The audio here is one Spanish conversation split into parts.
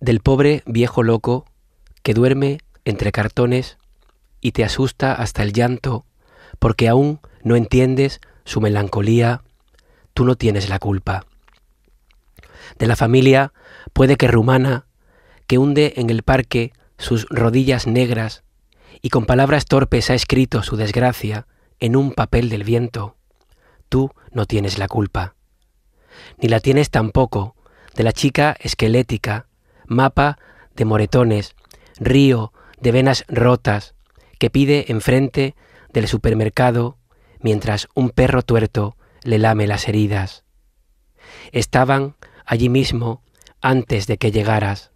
del pobre viejo loco que duerme entre cartones y te asusta hasta el llanto porque aún no entiendes su melancolía, tú no tienes la culpa. De la familia puede que rumana, que hunde en el parque sus rodillas negras y con palabras torpes ha escrito su desgracia en un papel del viento, tú no tienes la culpa. Ni la tienes tampoco de la chica esquelética mapa de moretones, río de venas rotas, que pide enfrente del supermercado mientras un perro tuerto le lame las heridas. Estaban allí mismo antes de que llegaras.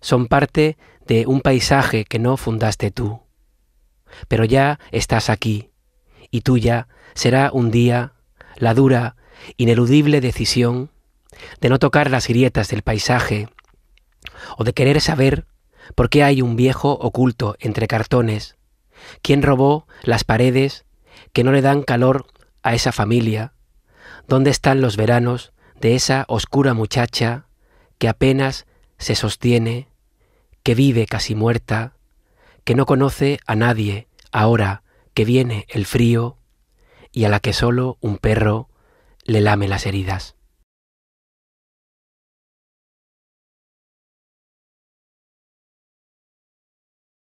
Son parte de un paisaje que no fundaste tú. Pero ya estás aquí, y tuya será un día la dura, ineludible decisión de no tocar las grietas del paisaje o de querer saber por qué hay un viejo oculto entre cartones, quién robó las paredes que no le dan calor a esa familia, dónde están los veranos de esa oscura muchacha que apenas se sostiene, que vive casi muerta, que no conoce a nadie ahora que viene el frío y a la que solo un perro le lame las heridas.